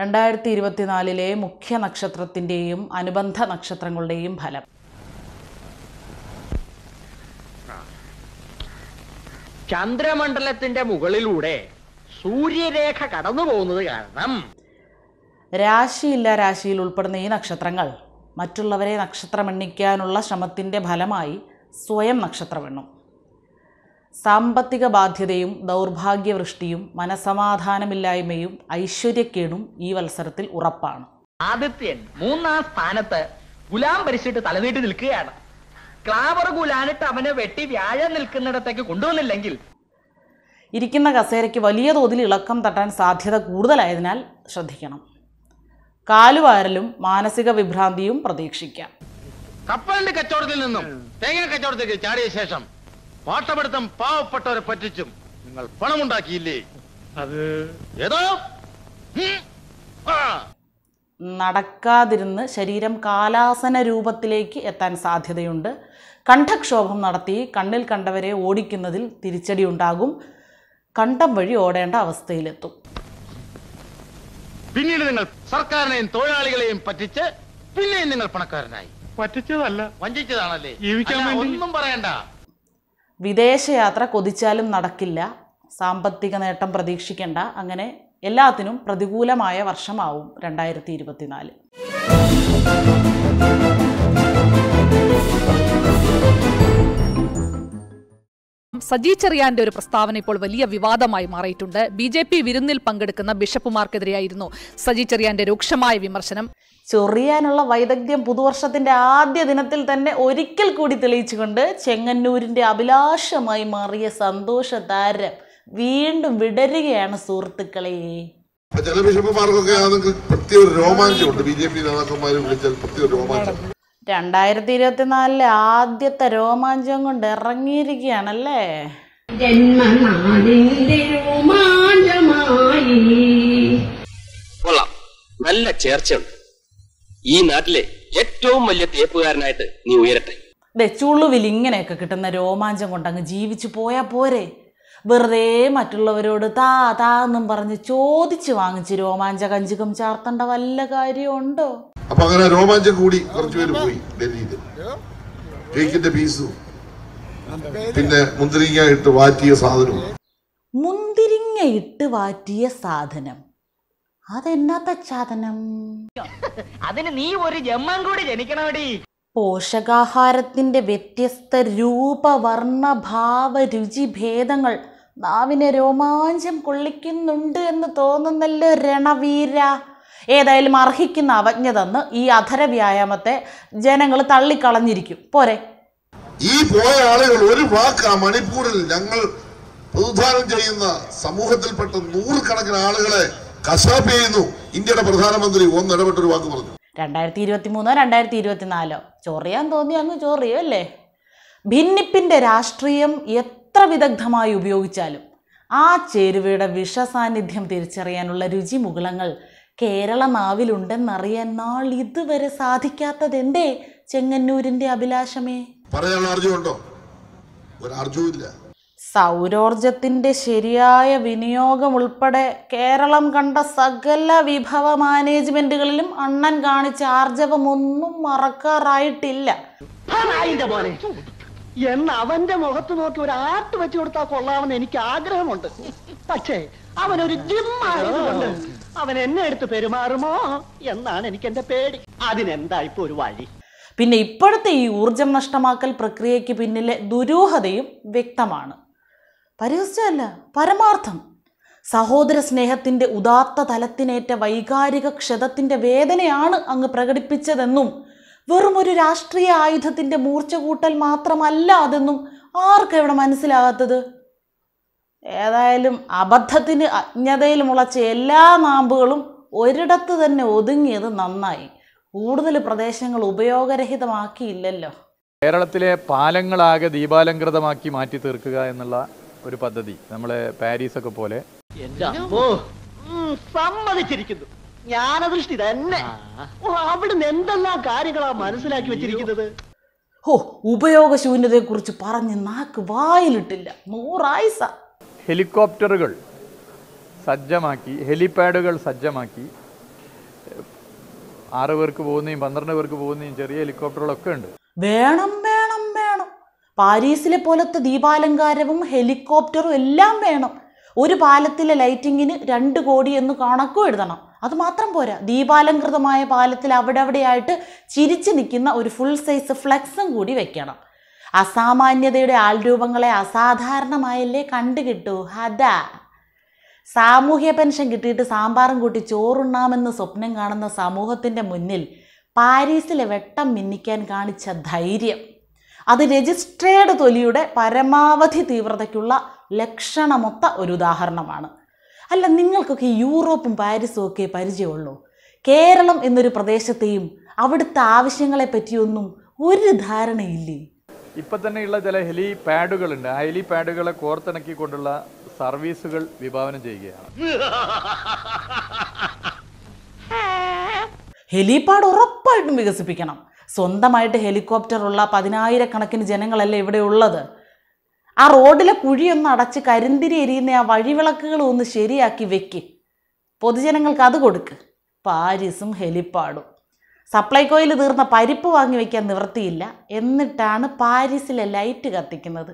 രണ്ടായിരത്തി ഇരുപത്തിനാലിലെ മുഖ്യ നക്ഷത്രത്തിൻ്റെയും അനുബന്ധ നക്ഷത്രങ്ങളുടെയും ഫലം ചന്ദ്രമണ്ഡലത്തിന്റെ മുകളിലൂടെ സൂര്യരേഖ കടന്നു പോകുന്നത് കാരണം രാശിയില്ല രാശിയിൽ ഉൾപ്പെടുന്ന ഈ നക്ഷത്രങ്ങൾ മറ്റുള്ളവരെ നക്ഷത്രമെണ്ണിക്കാനുള്ള ശ്രമത്തിൻ്റെ ഫലമായി സ്വയം നക്ഷത്രമെണ്ണും സാമ്പത്തിക ബാധ്യതയും ദൗർഭാഗ്യവൃഷ്ടിയും മനസമാധാനമില്ലായ്മയും ഐശ്വര്യക്കേടും ഈ മത്സരത്തിൽ ഉറപ്പാണ് ആദിത്യൻ മൂന്നാം സ്ഥാനത്ത് ഗുലാം പരിശീട്ട് തലനീട്ടി നിൽക്കുകയാണ് ക്ലാവർ ഗുലാനിട്ട് അവനെ വെട്ടി വ്യാഴം നിൽക്കുന്നിടത്തേക്ക് കൊണ്ടുവന്നില്ലെങ്കിൽ ഇരിക്കുന്ന കസേരയ്ക്ക് വലിയ തോതിൽ ഇളക്കം തട്ടാൻ സാധ്യത കൂടുതലായതിനാൽ ശ്രദ്ധിക്കണം കാലുവാരലും മാനസിക വിഭ്രാന്തിയും പ്രതീക്ഷിക്കാം കപ്പലിന്റെ കച്ചവടത്തിൽ നിന്നും തേങ്ങ കച്ചവടത്തേക്ക് ചാടിയ ശേഷം പാട്ടപിടുത്തം പാവപ്പെട്ടവരെ പറ്റിച്ചും നിങ്ങൾ പണമുണ്ടാക്കിയില്ലേ അത് ഏതോ നടക്കാതിരുന്ന് ശരീരം കാലാസന രൂപത്തിലേക്ക് എത്താൻ സാധ്യതയുണ്ട് കണ്ഠക്ഷോഭം നടത്തി കണ്ണിൽ കണ്ടവരെ ഓടിക്കുന്നതിൽ തിരിച്ചടി ഉണ്ടാകും കണ്ടം വഴി ഓടേണ്ട അവസ്ഥയിലെത്തും പിന്നീട് നിങ്ങൾ സർക്കാരിനെയും തൊഴിലാളികളെയും പറ്റിച്ച് പിന്നെയും നിങ്ങൾ പണക്കാരനായി പറ്റിച്ചതല്ല വഞ്ചിച്ചതാണല്ലേ ജീവിക്കാൻ ഒന്നും പറയണ്ട വിദേശയാത്ര കൊതിച്ചാലും നടക്കില്ല സാമ്പത്തിക നേട്ടം പ്രതീക്ഷിക്കേണ്ട അങ്ങനെ എല്ലാത്തിനും പ്രതികൂലമായ വർഷമാവും രണ്ടായിരത്തി ഇരുപത്തിനാല് സജി ചെറിയാന്റെ ഒരു പ്രസ്താവന ഇപ്പോൾ വലിയ വിവാദമായി മാറിയിട്ടുണ്ട് ബി ജെ പി വിരുന്നിൽ പങ്കെടുക്കുന്ന ബിഷപ്പുമാർക്കെതിരെയായിരുന്നു സജി ചെറിയാന്റെ രൂക്ഷമായ വിമർശനം ചൊറിയാനുള്ള വൈദഗ്ധ്യം പുതുവർഷത്തിൻ്റെ ആദ്യ ദിനത്തിൽ തന്നെ ഒരിക്കൽ കൂടി തെളിയിച്ചുകൊണ്ട് ചെങ്ങന്നൂരിൻ്റെ അഭിലാഷമായി മാറിയ സന്തോഷ താരം വീണ്ടും വിടരുകയാണ് സുഹൃത്തുക്കളെ ചില ബിഷപ്പുമാർക്കൊക്കെ അതൊക്കെ വിളിച്ചാൽ രണ്ടായിരത്തി ഇരുപത്തിനാലിലെ ആദ്യത്തെ രോമാഞ്ചം കൊണ്ട് ഇറങ്ങിയിരിക്കുകയാണല്ലേ കൊള്ളാം നല്ല ചേർച്ചയുണ്ട് ഈ നാട്ടിലെ ഏറ്റവും വലിയ തേപ്പുകാരനായിട്ട് നീ ഉയരട്ടെ അതെ ചുളുവിൽ ഇങ്ങനെയൊക്കെ കിട്ടുന്ന രോമാഞ്ചം കൊണ്ട് അങ്ങ് ജീവിച്ചു പോയാ പോരെ വെറുതെ മറ്റുള്ളവരോട് താ താ എന്നും പറഞ്ഞ് ചോദിച്ചു വാങ്ങിച്ച് രോമാഞ്ച കഞ്ചികം ചാർത്തേണ്ട വല്ല കാര്യമുണ്ടോ അപ്പൊ അങ്ങനെ രോമാഞ്ചം കൂടി കുറച്ചുപേര് പോയി പിന്നെ മുന്തിരിങ്ങ ഇട്ട് വാറ്റിയ സാധനം മുന്തിരിങ്ങ ഇട്ട് വാറ്റിയ സാധനം അതെന്നാത്ത ചാതനം അതിന് നീ ഒരു ജമ്മം കൂടി പോഷകാഹാരത്തിന്റെ വ്യത്യസ്ത രൂപ വർണ്ണ ഭാവ രുചി ഭേദങ്ങൾ നാവിനെ രോമാഞ്ചം കൊള്ളിക്കുന്നുണ്ട് എന്ന് തോന്നുന്നല്ലോ രണവീര ഏതായാലും അർഹിക്കുന്ന അവജ്ഞ തന്ന് ഈ അധര വ്യായാമത്തെ ജനങ്ങൾ തള്ളിക്കളഞ്ഞിരിക്കും പോരെ ഈ പോയ ആളുകൾ ഒരു വാക്ക് മണിപ്പൂരിൽ ഞങ്ങൾ പ്രതിദാനം ചെയ്യുന്ന സമൂഹത്തിൽപ്പെട്ട നൂറുകണക്കിന് ആളുകളെ കശാപ്പ് ചെയ്യുന്നു ഇന്ത്യയുടെ പ്രധാനമന്ത്രി ഒന്ന് ഇടപെട്ടൊരു വാക്ക് പറഞ്ഞു രണ്ടായിരത്തി ഇരുപത്തി മൂന്നോ രണ്ടായിരത്തി ഇരുപത്തിനാലോ തോന്നി അങ്ങ് ചൊറിയോ അല്ലേ ഭിന്നിപ്പിന്റെ രാഷ്ട്രീയം എത്ര വിദഗ്ധമായി ഉപയോഗിച്ചാലും ആ ചേരുവയുടെ വിഷസാന്നിധ്യം തിരിച്ചറിയാനുള്ള രുചി മുകുളങ്ങൾ കേരള നാവിലുണ്ടെന്നറിയാൻ നാൾ ഇതുവരെ സാധിക്കാത്തതെന്തേ ചെങ്ങന്നൂരിന്റെ അഭിലാഷമേ പറയാനുള്ള അർജുണ്ടോ ഒരു ഇല്ല സൗരോർജത്തിൻ്റെ ശരിയായ വിനിയോഗം ഉൾപ്പെടെ കേരളം കണ്ട സകല വിഭവ മാനേജ്മെന്റുകളിലും അണ്ണൻ കാണിച്ച ആർജവമൊന്നും മറക്കാറായിട്ടില്ല എന്ന് അവന്റെ മുഖത്ത് നോക്കി ഒരു ആർട്ട് വെച്ചു കൊടുത്താൽ കൊള്ളാമെന്ന് എനിക്ക് ആഗ്രഹമുണ്ട് പക്ഷേ അവനൊരു ജിമ്മായതുകൊണ്ട് അവൻ എന്നെ എടുത്ത് പെരുമാറുമോ എന്നാണ് എനിക്ക് എന്റെ പേടി അതിനെന്താ ഇപ്പൊ ഒരു വഴി പിന്നെ ഇപ്പോഴത്തെ ഈ ഊർജം നഷ്ടമാക്കൽ പ്രക്രിയയ്ക്ക് പിന്നിലെ ദുരൂഹതയും വ്യക്തമാണ് പരിഹസ്യമല്ല പരമാർത്ഥം സഹോദര സ്നേഹത്തിൻ്റെ ഉദാത്ത തലത്തിനേറ്റ വൈകാരിക ക്ഷതത്തിൻ്റെ വേദനയാണ് അങ്ങ് പ്രകടിപ്പിച്ചതെന്നും വെറും ഒരു രാഷ്ട്രീയ ആയുധത്തിൻ്റെ മൂർച്ച കൂട്ടൽ മാത്രമല്ല അതെന്നും ആർക്കെവിടെ മനസ്സിലാകാത്തത് ഏതായാലും അബദ്ധത്തിന് അജ്ഞതയിൽ മുളച്ച എല്ലാ നാമ്പുകളും ഒരിടത്ത് തന്നെ ഒതുങ്ങിയത് നന്നായി കൂടുതൽ പ്രദേശങ്ങൾ ഉപയോഗരഹിതമാക്കിയില്ലല്ലോ കേരളത്തിലെ പാലങ്ങളാകെ ദീപാലംകൃതമാക്കി മാറ്റി തീർക്കുക എന്നുള്ള ഒരു പദ്ധതി നമ്മളെ പാരീസ് ഒക്കെ പോലെ സമ്മതിച്ചിരിക്കുന്നു ജ്ഞാനദൃഷ്ടി തന്നെ അവിടുന്ന് എന്തെല്ലാം കാര്യങ്ങളാ മനസ്സിലാക്കി വെച്ചിരിക്കുന്നത് ഓ ഉപയോഗശൂന്യതയെ കുറിച്ച് പറഞ്ഞ് നാക്ക് വായിലിട്ടില്ല നൂറായിസ ഹെലികോപ്റ്ററുകൾ സജ്ജമാക്കി ഹെലിപാഡുകൾ സജ്ജമാക്കി ആറ് പേർക്ക് പോകുന്നതും പന്ത്രണ്ട് പേർക്ക് പോകുന്നതും ചെറിയ ഹെലികോപ്റ്ററുകളൊക്കെ ഉണ്ട് വേണം പാരീസിലെ പോലത്തെ ദീപാലങ്കാരവും ഹെലികോപ്റ്ററും എല്ലാം വേണം ഒരു പാലത്തിലെ ലൈറ്റിങ്ങിന് രണ്ട് കോടി എന്ന് കണക്കും എഴുതണം അത് മാത്രം പോരാ ദീപാലങ്കൃതമായ പാലത്തിൽ അവിടെ അവിടെയായിട്ട് ചിരിച്ചു നിൽക്കുന്ന ഒരു ഫുൾ സൈസ് ഫ്ലെക്സും കൂടി വെക്കണം അസാമാന്യതയുടെ ആൾരൂപങ്ങളെ അസാധാരണമായല്ലേ കണ്ടു കിട്ടൂ ഹദ സാമൂഹ്യ പെൻഷൻ കിട്ടിയിട്ട് സാമ്പാറും കൂട്ടി ചോറുണ്ണാമെന്ന് സ്വപ്നം കാണുന്ന സമൂഹത്തിൻ്റെ മുന്നിൽ പാരീസിലെ വെട്ടം മിന്നിക്കാൻ കാണിച്ച ധൈര്യം അത് രജിസ്ട്രേഡ് തൊലിയുടെ പരമാവധി തീവ്രതയ്ക്കുള്ള ലക്ഷണമൊത്ത ഒരു ഉദാഹരണമാണ് അല്ല നിങ്ങൾക്കൊക്കെ യൂറോപ്പും പാരീസും ഒക്കെ പരിചയമുള്ളൂ കേരളം എന്നൊരു പ്രദേശത്തെയും അവിടുത്തെ ആവശ്യങ്ങളെ പറ്റിയൊന്നും ഒരു ധാരണയില്ലേ ഇപ്പം തന്നെയുള്ള ചില ഹെലി പാഡുകളുണ്ട് ആ ഹെലി പാഡുകളെ കോർത്തിണക്കിക്കൊണ്ടുള്ള സർവീസുകൾ വിഭാവനം ചെയ്യുകയാണ് ഹെലിപാഡ് ഉറപ്പായിട്ടും വികസിപ്പിക്കണം സ്വന്തമായിട്ട് ഹെലികോപ്റ്റർ ഉള്ള പതിനായിരക്കണക്കിന് ജനങ്ങളല്ലേ ഇവിടെ ഉള്ളത് ആ റോഡിലെ കുഴിയൊന്ന് അടച്ച് കരിന്തിരി എരിയുന്ന ആ വഴിവിളക്കുകൾ ഒന്ന് ശരിയാക്കി വെക്ക് പൊതുജനങ്ങൾക്ക് അത് കൊടുക്ക് പാരീസും ഹെലിപ്പാടും സപ്ലൈകോയിൽ തീർന്ന പരിപ്പ് വാങ്ങി വയ്ക്കാൻ നിവൃത്തിയില്ല എന്നിട്ടാണ് പാരീസിലെ ലൈറ്റ് കത്തിക്കുന്നത്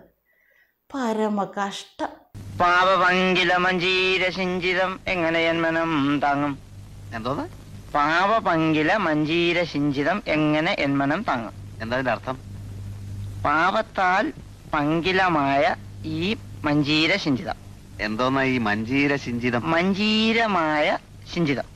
പരമ കഷ്ടം പാപമഞ്ചിതം എങ്ങനെ മനം താങ്ങും എന്തോന്നാ പാവ പങ്കില മഞ്ചീര ശിഞ്ചിതം എങ്ങനെ എന്മനം താങ്ങും എന്താ അർത്ഥം പാവത്താൽ പങ്കിലമായ ഈ മഞ്ചീര ശിഞ്ചിതം എന്തോന്നാ ഈ മഞ്ചീര ശിഞ്ചിതം മഞ്ചീരമായ ശിഞ്ചിതം